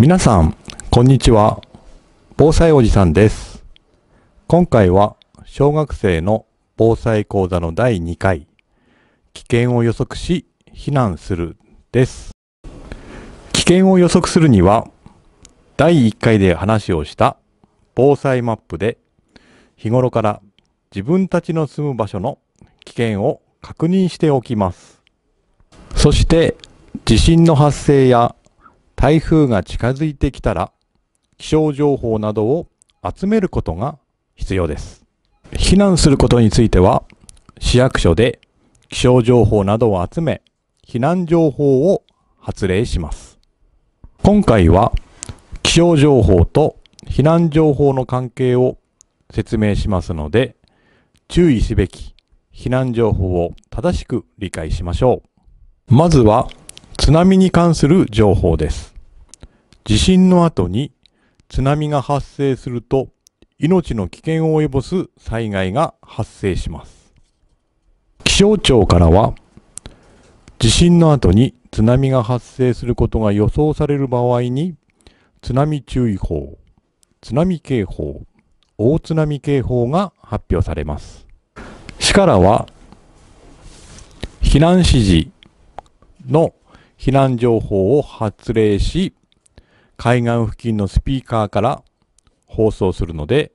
皆さん、こんにちは。防災おじさんです。今回は小学生の防災講座の第2回、危険を予測し避難するです。危険を予測するには、第1回で話をした防災マップで日頃から自分たちの住む場所の危険を確認しておきます。そして地震の発生や台風が近づいてきたら気象情報などを集めることが必要です避難することについては市役所で気象情報などを集め避難情報を発令します今回は気象情報と避難情報の関係を説明しますので注意すべき避難情報を正しく理解しましょうまずは津波に関する情報です地震の後に津波が発生すると命の危険を及ぼす災害が発生します気象庁からは地震の後に津波が発生することが予想される場合に津波注意報津波警報大津波警報が発表されます市からは避難指示の避難情報を発令し海岸付近のスピーカーから放送するので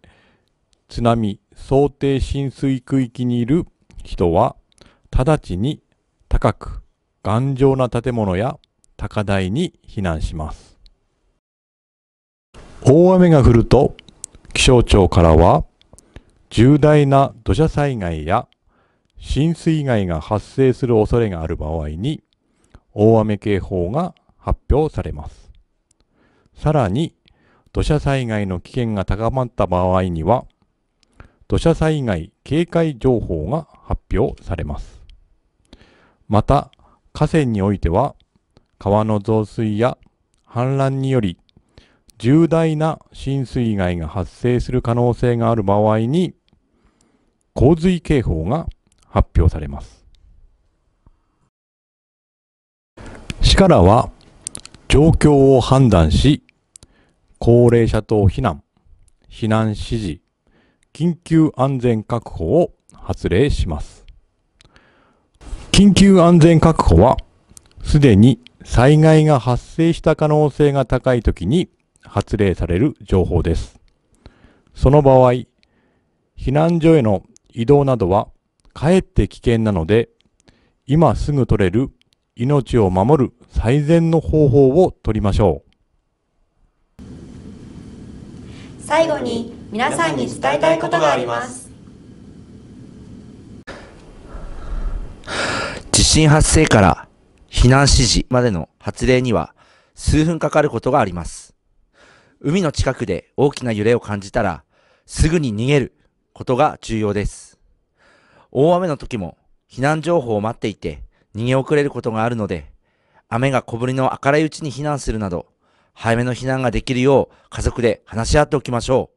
津波想定浸水区域にいる人は直ちに高く頑丈な建物や高台に避難します大雨が降ると気象庁からは重大な土砂災害や浸水害が発生する恐れがある場合に大雨警報が発表されますさらに、土砂災害の危険が高まった場合には、土砂災害警戒情報が発表されます。また、河川においては、川の増水や氾濫により、重大な浸水害が発生する可能性がある場合に、洪水警報が発表されます。市からは、状況を判断し、高齢者等避難、避難指示、緊急安全確保を発令します。緊急安全確保は、すでに災害が発生した可能性が高い時に発令される情報です。その場合、避難所への移動などはかえって危険なので、今すぐ取れる命を守る最善の方法を取りましょう。最後に皆さんに伝えたいことがあります地震発生から避難指示までの発令には数分かかることがあります海の近くで大きな揺れを感じたらすぐに逃げることが重要です大雨の時も避難情報を待っていて逃げ遅れることがあるので雨が小ぶりの明るいうちに避難するなど早めの避難ができるよう家族で話し合っておきましょう。